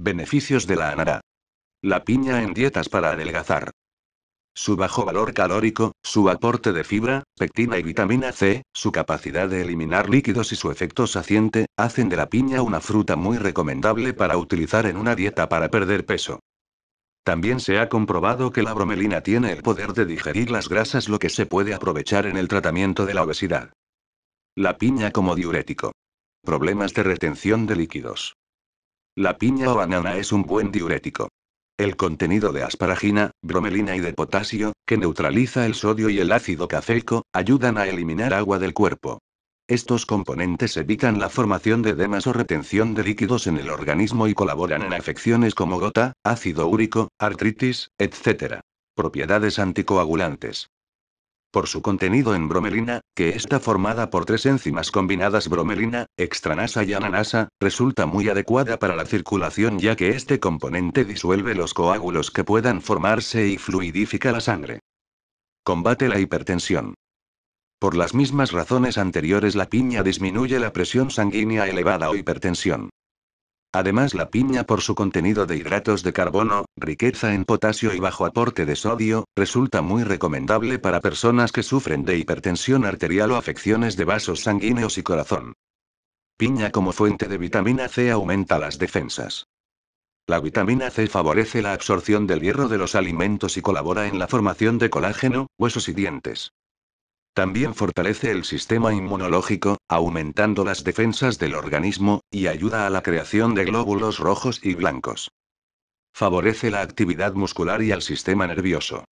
Beneficios de la anara. La piña en dietas para adelgazar. Su bajo valor calórico, su aporte de fibra, pectina y vitamina C, su capacidad de eliminar líquidos y su efecto saciente, hacen de la piña una fruta muy recomendable para utilizar en una dieta para perder peso. También se ha comprobado que la bromelina tiene el poder de digerir las grasas, lo que se puede aprovechar en el tratamiento de la obesidad. La piña como diurético. Problemas de retención de líquidos. La piña o banana es un buen diurético. El contenido de asparagina, bromelina y de potasio, que neutraliza el sodio y el ácido cafeico, ayudan a eliminar agua del cuerpo. Estos componentes evitan la formación de edemas o retención de líquidos en el organismo y colaboran en afecciones como gota, ácido úrico, artritis, etc. Propiedades anticoagulantes por su contenido en bromelina, que está formada por tres enzimas combinadas bromelina, extranasa y ananasa, resulta muy adecuada para la circulación ya que este componente disuelve los coágulos que puedan formarse y fluidifica la sangre. Combate la hipertensión. Por las mismas razones anteriores la piña disminuye la presión sanguínea elevada o hipertensión. Además la piña por su contenido de hidratos de carbono, riqueza en potasio y bajo aporte de sodio, resulta muy recomendable para personas que sufren de hipertensión arterial o afecciones de vasos sanguíneos y corazón. Piña como fuente de vitamina C aumenta las defensas. La vitamina C favorece la absorción del hierro de los alimentos y colabora en la formación de colágeno, huesos y dientes. También fortalece el sistema inmunológico, aumentando las defensas del organismo, y ayuda a la creación de glóbulos rojos y blancos. Favorece la actividad muscular y al sistema nervioso.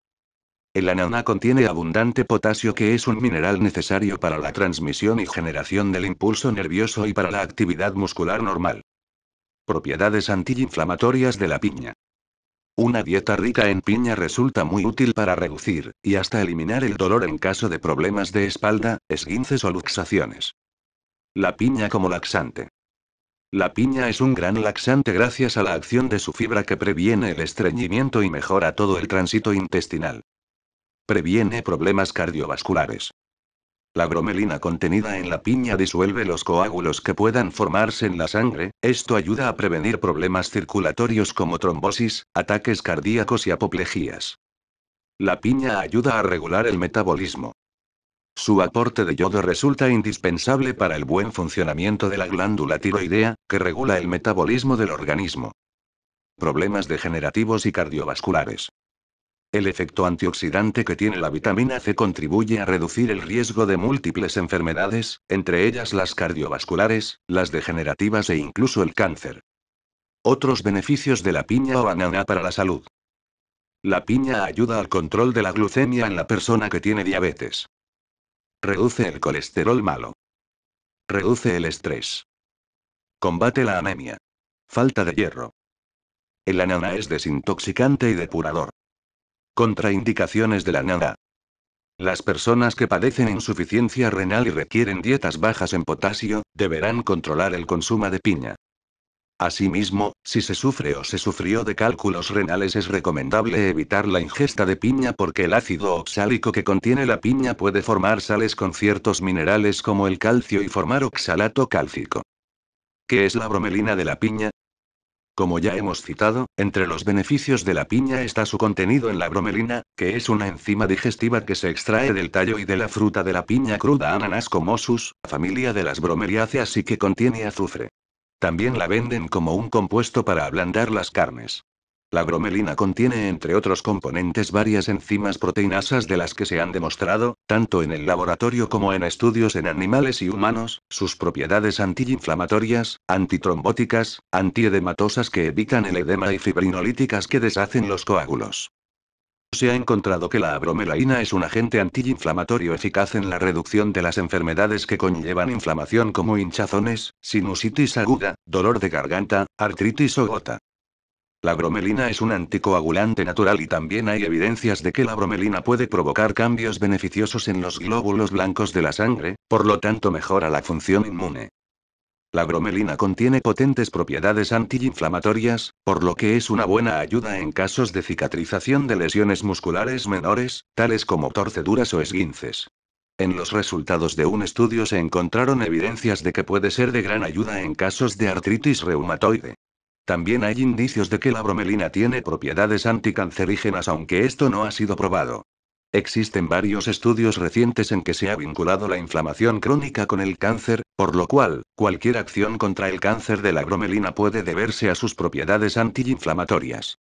El ananá contiene abundante potasio que es un mineral necesario para la transmisión y generación del impulso nervioso y para la actividad muscular normal. Propiedades antiinflamatorias de la piña. Una dieta rica en piña resulta muy útil para reducir, y hasta eliminar el dolor en caso de problemas de espalda, esguinces o luxaciones. La piña como laxante. La piña es un gran laxante gracias a la acción de su fibra que previene el estreñimiento y mejora todo el tránsito intestinal. Previene problemas cardiovasculares. La bromelina contenida en la piña disuelve los coágulos que puedan formarse en la sangre, esto ayuda a prevenir problemas circulatorios como trombosis, ataques cardíacos y apoplejías. La piña ayuda a regular el metabolismo. Su aporte de yodo resulta indispensable para el buen funcionamiento de la glándula tiroidea, que regula el metabolismo del organismo. Problemas degenerativos y cardiovasculares. El efecto antioxidante que tiene la vitamina C contribuye a reducir el riesgo de múltiples enfermedades, entre ellas las cardiovasculares, las degenerativas e incluso el cáncer. Otros beneficios de la piña o banana para la salud. La piña ayuda al control de la glucemia en la persona que tiene diabetes. Reduce el colesterol malo. Reduce el estrés. Combate la anemia. Falta de hierro. El ananá es desintoxicante y depurador. Contraindicaciones de la nada. Las personas que padecen insuficiencia renal y requieren dietas bajas en potasio, deberán controlar el consumo de piña. Asimismo, si se sufre o se sufrió de cálculos renales es recomendable evitar la ingesta de piña porque el ácido oxálico que contiene la piña puede formar sales con ciertos minerales como el calcio y formar oxalato cálcico. ¿Qué es la bromelina de la piña? Como ya hemos citado, entre los beneficios de la piña está su contenido en la bromelina, que es una enzima digestiva que se extrae del tallo y de la fruta de la piña cruda Ananas comosus, familia de las bromeliáceas y que contiene azufre. También la venden como un compuesto para ablandar las carnes. La bromelina contiene entre otros componentes varias enzimas proteinasas de las que se han demostrado, tanto en el laboratorio como en estudios en animales y humanos, sus propiedades antiinflamatorias, antitrombóticas, antiedematosas que evitan el edema y fibrinolíticas que deshacen los coágulos. Se ha encontrado que la bromelaína es un agente antiinflamatorio eficaz en la reducción de las enfermedades que conllevan inflamación como hinchazones, sinusitis aguda, dolor de garganta, artritis o gota. La bromelina es un anticoagulante natural y también hay evidencias de que la bromelina puede provocar cambios beneficiosos en los glóbulos blancos de la sangre, por lo tanto mejora la función inmune. La bromelina contiene potentes propiedades antiinflamatorias, por lo que es una buena ayuda en casos de cicatrización de lesiones musculares menores, tales como torceduras o esguinces. En los resultados de un estudio se encontraron evidencias de que puede ser de gran ayuda en casos de artritis reumatoide. También hay indicios de que la bromelina tiene propiedades anticancerígenas, aunque esto no ha sido probado. Existen varios estudios recientes en que se ha vinculado la inflamación crónica con el cáncer, por lo cual, cualquier acción contra el cáncer de la bromelina puede deberse a sus propiedades antiinflamatorias.